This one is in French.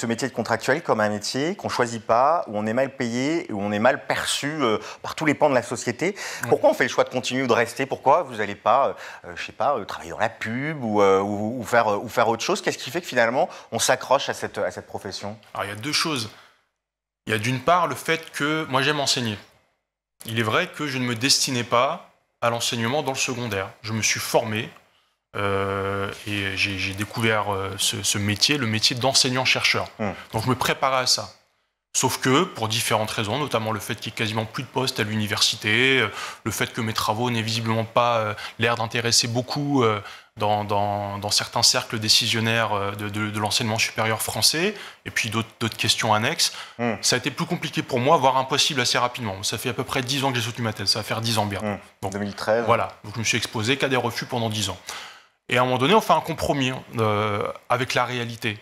ce métier de contractuel comme un métier qu'on choisit pas, où on est mal payé, où on est mal perçu euh, par tous les pans de la société. Pourquoi on fait le choix de continuer ou de rester Pourquoi vous n'allez pas, je euh, euh, je sais pas, travailler dans la pub ou, faire, ou faire autre chose Qu'est-ce qui fait que finalement on s'accroche à cette, à cette profession Alors il y a deux choses. Il y a d'une part le fait que moi j'aime enseigner. Il est vrai que je ne me destinais pas à l'enseignement dans le secondaire. Je me suis formé, euh, et euh, j'ai découvert euh, ce, métier, le métier d'enseignant-chercheur. Mmh. Donc je me préparais à ça. Sauf que, pour différentes raisons, notamment le fait qu'il n'y ait quasiment plus de postes à l'université, le fait que mes travaux n'aient visiblement pas l'air d'intéresser beaucoup dans, certains cercles décisionnaires de, l'enseignement supérieur français, et puis d'autres questions annexes, mmh. ça a été plus compliqué pour moi, voire impossible assez rapidement. Ça fait à peu près 10 ans que j'ai soutenu ma thèse, ça va faire 10 ans bien. Mmh. Donc, 2013 Voilà, donc je me suis exposé qu'à des refus pendant 10 ans. Et à un moment donné, on fait un compromis hein, euh, avec la réalité.